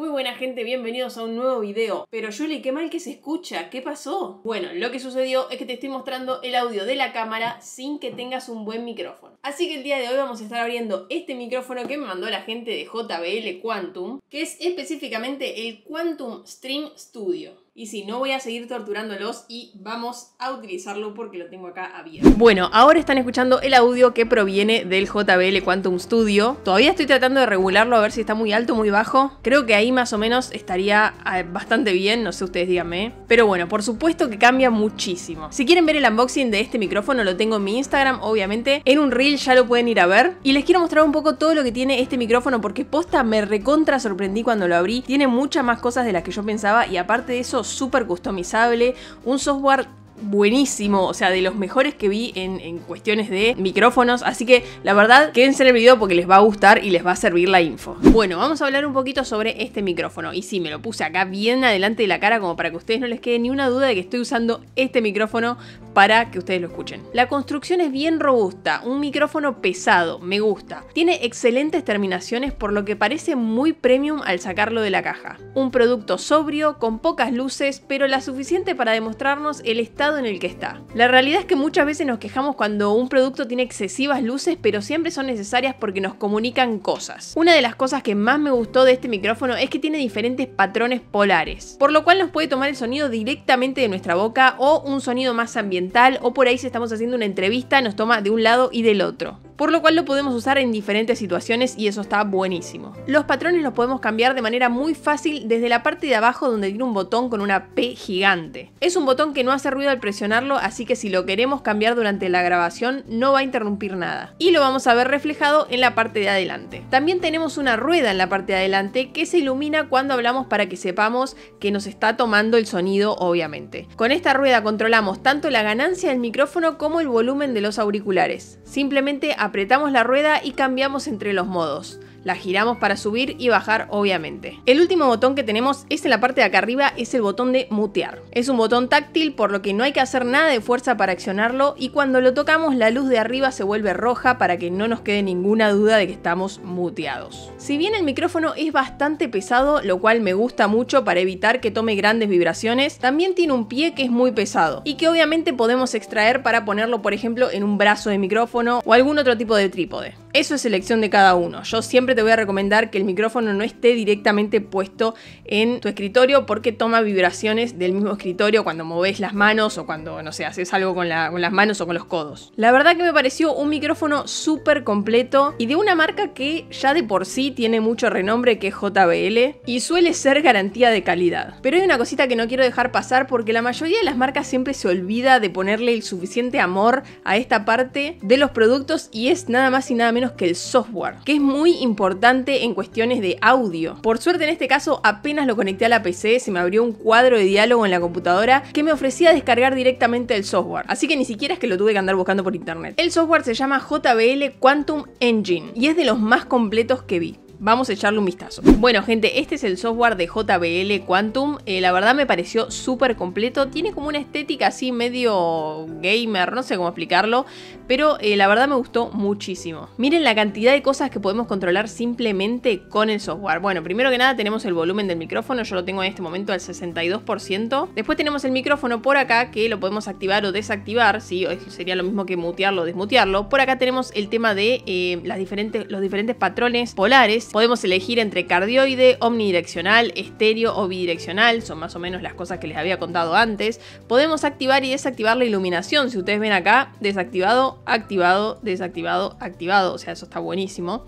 Muy buena gente, bienvenidos a un nuevo video. Pero Julie, qué mal que se escucha, ¿qué pasó? Bueno, lo que sucedió es que te estoy mostrando el audio de la cámara sin que tengas un buen micrófono. Así que el día de hoy vamos a estar abriendo este micrófono que me mandó la gente de JBL Quantum, que es específicamente el Quantum Stream Studio. Y si no, voy a seguir torturándolos y vamos a utilizarlo porque lo tengo acá abierto. Bueno, ahora están escuchando el audio que proviene del JBL Quantum Studio. Todavía estoy tratando de regularlo a ver si está muy alto o muy bajo. Creo que ahí más o menos estaría eh, bastante bien, no sé ustedes díganme. Pero bueno, por supuesto que cambia muchísimo. Si quieren ver el unboxing de este micrófono, lo tengo en mi Instagram, obviamente. En un reel ya lo pueden ir a ver. Y les quiero mostrar un poco todo lo que tiene este micrófono porque posta me recontra sorprendí cuando lo abrí. Tiene muchas más cosas de las que yo pensaba y aparte de eso super customizable, un software buenísimo, o sea, de los mejores que vi en, cuestiones de micrófonos, así que la verdad, quédense en el video porque les va a gustar y les va a servir la info. Bueno, vamos a hablar un poquito sobre este micrófono, y si, me lo puse acá bien adelante de la cara como para que ustedes no les quede ni una duda de que estoy usando este micrófono para que ustedes lo escuchen. La construcción es bien robusta, un micrófono pesado, me gusta. Tiene excelentes terminaciones por lo que parece muy premium al sacarlo de la caja. Un producto sobrio, con pocas luces, pero la suficiente para demostrarnos el estado en el que está. La realidad es que muchas veces nos quejamos cuando un producto tiene excesivas luces, pero siempre son necesarias porque nos comunican cosas. Una de las cosas que más me gustó de este micrófono es que tiene diferentes patrones polares, por lo cual nos puede tomar el sonido directamente de nuestra boca o un sonido más ambiental o por ahí si estamos haciendo una entrevista nos toma de un lado y del otro por lo cual lo podemos usar en diferentes situaciones y eso está buenísimo. Los patrones los podemos cambiar de manera muy fácil desde la parte de abajo donde tiene un botón con una P gigante. Es un botón que no hace ruido al presionarlo, así que si lo queremos cambiar durante la grabación no va a interrumpir nada. Y lo vamos a ver reflejado en la parte de adelante. También tenemos una rueda en la parte de adelante que se ilumina cuando hablamos para que sepamos que nos está tomando el sonido obviamente. Con esta rueda controlamos tanto la ganancia del micrófono como el volumen de los auriculares. Simplemente apretamos la rueda y cambiamos entre los modos. La giramos para subir y bajar obviamente. El último botón que tenemos es en la parte de acá arriba, es el botón de mutear. Es un botón táctil por lo que no hay que hacer nada de fuerza para accionarlo y cuando lo tocamos la luz de arriba se vuelve roja para que no nos quede ninguna duda de que estamos muteados. Si bien el micrófono es bastante pesado, lo cual me gusta mucho para evitar que tome grandes vibraciones, también tiene un pie que es muy pesado y que obviamente podemos extraer para ponerlo por ejemplo en un brazo de micrófono o algún otro tipo de trípode. Eso es elección de cada uno. Yo siempre te voy a recomendar que el micrófono no esté directamente puesto en tu escritorio porque toma vibraciones del mismo escritorio cuando moves las manos o cuando, no sé, haces algo con, con las manos o con los codos. La verdad que me pareció un micrófono súper completo y de una marca que ya de por sí tiene mucho renombre que es JBL y suele ser garantía de calidad. Pero hay una cosita que no quiero dejar pasar porque la mayoría de las marcas siempre se olvida de ponerle el suficiente amor a esta parte de los productos y es nada más y nada menos que el software, que es muy importante en cuestiones de audio. Por suerte en este caso apenas lo conecté a la PC, se me abrió un cuadro de diálogo en la computadora que me ofrecía descargar directamente el software, así que ni siquiera es que lo tuve que andar buscando por internet. El software se llama JBL Quantum Engine y es de los más completos que vi. Vamos a echarle un vistazo. Bueno gente, este es el software de JBL Quantum. Eh, la verdad me pareció súper completo. Tiene como una estética así medio gamer, no sé cómo explicarlo. Pero eh, la verdad me gustó muchísimo. Miren la cantidad de cosas que podemos controlar simplemente con el software. Bueno, primero que nada tenemos el volumen del micrófono. Yo lo tengo en este momento al 62%. Después tenemos el micrófono por acá que lo podemos activar o desactivar. Sí, sería lo mismo que mutearlo o desmutearlo. Por acá tenemos el tema de eh, las diferentes, los diferentes patrones polares Podemos elegir entre cardioide, omnidireccional, estéreo o bidireccional, son más o menos las cosas que les había contado antes. Podemos activar y desactivar la iluminación, si ustedes ven acá, desactivado, activado, desactivado, activado, o sea, eso está buenísimo.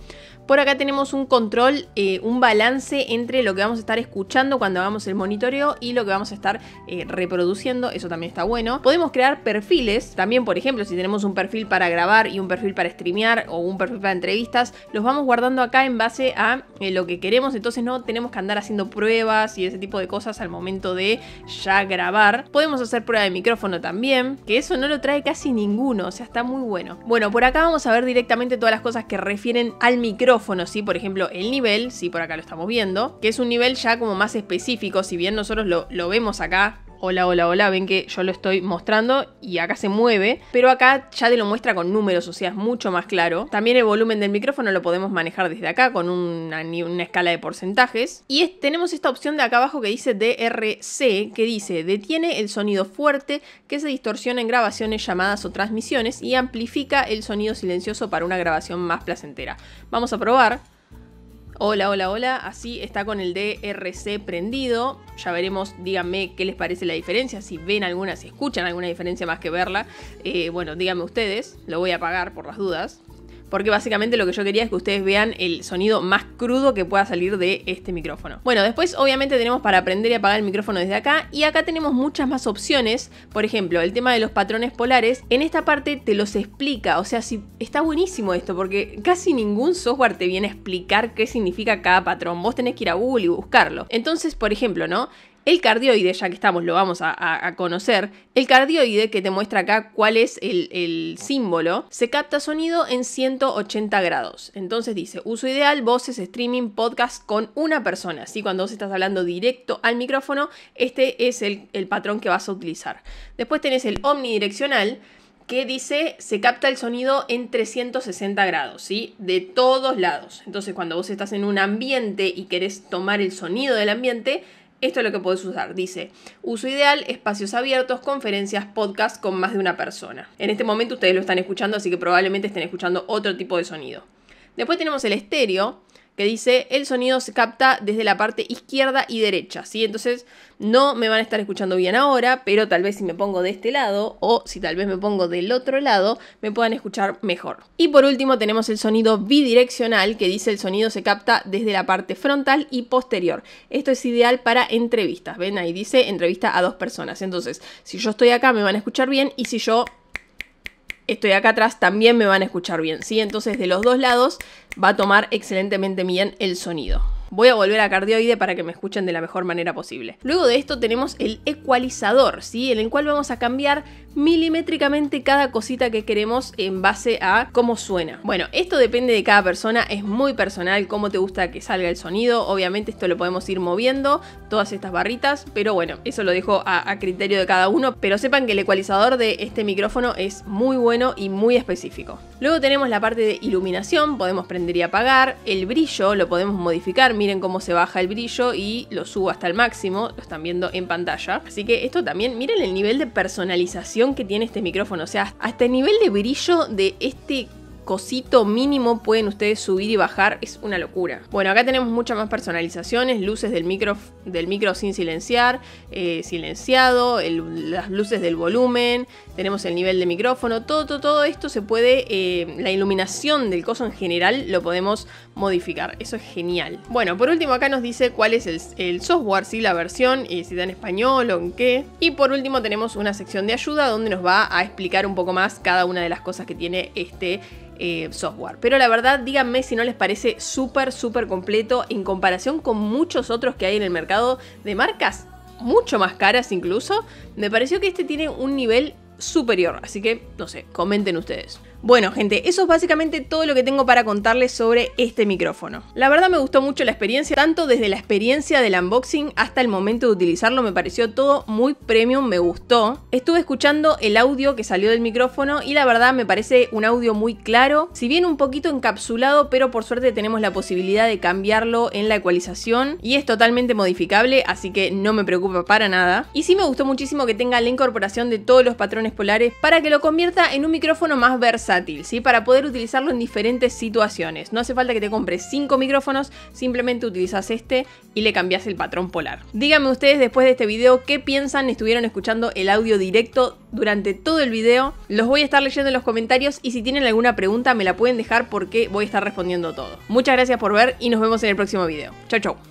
Por acá tenemos un control, eh, un balance entre lo que vamos a estar escuchando cuando hagamos el monitoreo y lo que vamos a estar eh, reproduciendo, eso también está bueno. Podemos crear perfiles, también por ejemplo si tenemos un perfil para grabar y un perfil para streamear o un perfil para entrevistas, los vamos guardando acá en base a eh, lo que queremos, entonces no tenemos que andar haciendo pruebas y ese tipo de cosas al momento de ya grabar. Podemos hacer prueba de micrófono también, que eso no lo trae casi ninguno, o sea, está muy bueno. Bueno, por acá vamos a ver directamente todas las cosas que refieren al micrófono ¿sí? Por ejemplo, el nivel, si por acá lo estamos viendo, que es un nivel ya como más específico, si bien nosotros lo vemos acá hola, hola, hola, ven que yo lo estoy mostrando y acá se mueve, pero acá ya te lo muestra con números, o sea, es mucho más claro. También el volumen del micrófono lo podemos manejar desde acá con una, escala de porcentajes. Y tenemos esta opción de acá abajo que dice DRC, que dice detiene el sonido fuerte que se distorsiona en grabaciones, llamadas o transmisiones y amplifica el sonido silencioso para una grabación más placentera. Vamos a probar. Hola, hola, hola. Así está con el DRC prendido. Ya veremos, díganme qué les parece la diferencia. Si ven alguna, si escuchan alguna diferencia más que verla. Eh, bueno, díganme ustedes. Lo voy a apagar por las dudas porque básicamente lo que yo quería es que ustedes vean el sonido más crudo que pueda salir de este micrófono. Bueno, después obviamente tenemos para aprender y apagar el micrófono desde acá y acá tenemos muchas más opciones, por ejemplo, el tema de los patrones polares, en esta parte te los explica, o sea, si, está buenísimo esto porque casi ningún software te viene a explicar qué significa cada patrón, vos tenés que ir a Google y buscarlo. Entonces, por ejemplo, ¿no? El cardioide, ya que estamos, lo vamos a, conocer. El cardioide, que te muestra acá cuál es el, símbolo, se capta sonido en 180 grados. Entonces dice, uso ideal, voces, streaming, podcast con una persona. Así cuando vos estás hablando directo al micrófono, este es el, patrón que vas a utilizar. Después tenés el omnidireccional, que dice se capta el sonido en 360 grados, ¿sí? De todos lados. Entonces, cuando vos estás en un ambiente y querés tomar el sonido del ambiente, esto es lo que puedes usar. Dice, uso ideal, espacios abiertos, conferencias, podcast con más de una persona. En este momento ustedes lo están escuchando, así que probablemente estén escuchando otro tipo de sonido. Después tenemos el estéreo, que dice el sonido se capta desde la parte izquierda y derecha, ¿sí? Entonces no me van a estar escuchando bien ahora, pero tal vez si me pongo de este lado o si tal vez me pongo del otro lado, me puedan escuchar mejor. Y por último tenemos el sonido bidireccional, que dice el sonido se capta desde la parte frontal y posterior. Esto es ideal para entrevistas, ¿ven? Ahí dice entrevista a dos personas. Entonces, si yo estoy acá me van a escuchar bien y si yo estoy acá atrás también me van a escuchar bien, ¿sí? Entonces de los dos lados va a tomar excelentemente bien el sonido. Voy a volver a cardioide para que me escuchen de la mejor manera posible. Luego de esto tenemos el ecualizador, ¿sí? En el cual vamos a cambiar milimétricamente cada cosita que queremos en base a cómo suena. Bueno, esto depende de cada persona, es muy personal cómo te gusta que salga el sonido, obviamente esto lo podemos ir moviendo, todas estas barritas, pero bueno, eso lo dejo a, criterio de cada uno, pero sepan que el ecualizador de este micrófono es muy bueno y muy específico. Luego tenemos la parte de iluminación, podemos prender y apagar, el brillo lo podemos modificar, miren cómo se baja el brillo y lo subo hasta el máximo, lo están viendo en pantalla, así que esto también, miren el nivel de personalización que tiene este micrófono. O sea, hasta el nivel de brillo de este cosito mínimo pueden ustedes subir y bajar, es una locura. Bueno, acá tenemos muchas más personalizaciones, luces del micro, del micro sin silenciar, eh, silenciado, las luces del volumen, tenemos el nivel de micrófono, todo, todo, esto se puede, eh, la iluminación del coso en general lo podemos modificar, eso es genial. Bueno, por último acá nos dice cuál es el, software, si la versión, y eh, si está en español o en qué. Y por último tenemos una sección de ayuda donde nos va a explicar un poco más cada una de las cosas que tiene este eh, software. Pero la verdad, díganme si no les parece súper, súper completo en comparación con muchos otros que hay en el mercado de marcas, mucho más caras incluso. Me pareció que este tiene un nivel superior, así que no sé, comenten ustedes. Bueno, gente, eso es básicamente todo lo que tengo para contarles sobre este micrófono. La verdad me gustó mucho la experiencia, tanto desde la experiencia del unboxing hasta el momento de utilizarlo, me pareció todo muy premium, me gustó. Estuve escuchando el audio que salió del micrófono y la verdad me parece un audio muy claro, si bien un poquito encapsulado, pero por suerte tenemos la posibilidad de cambiarlo en la ecualización y es totalmente modificable, así que no me preocupa para nada. Y sí me gustó muchísimo que tenga la incorporación de todos los patrones polares para que lo convierta en un micrófono más versátil ¿sí? Para poder utilizarlo en diferentes situaciones. No hace falta que te compres 5 micrófonos, simplemente utilizas este y le cambias el patrón polar. Díganme ustedes después de este video qué piensan, estuvieron escuchando el audio directo durante todo el video. Los voy a estar leyendo en los comentarios y si tienen alguna pregunta me la pueden dejar porque voy a estar respondiendo todo. Muchas gracias por ver y nos vemos en el próximo video. Chau chau.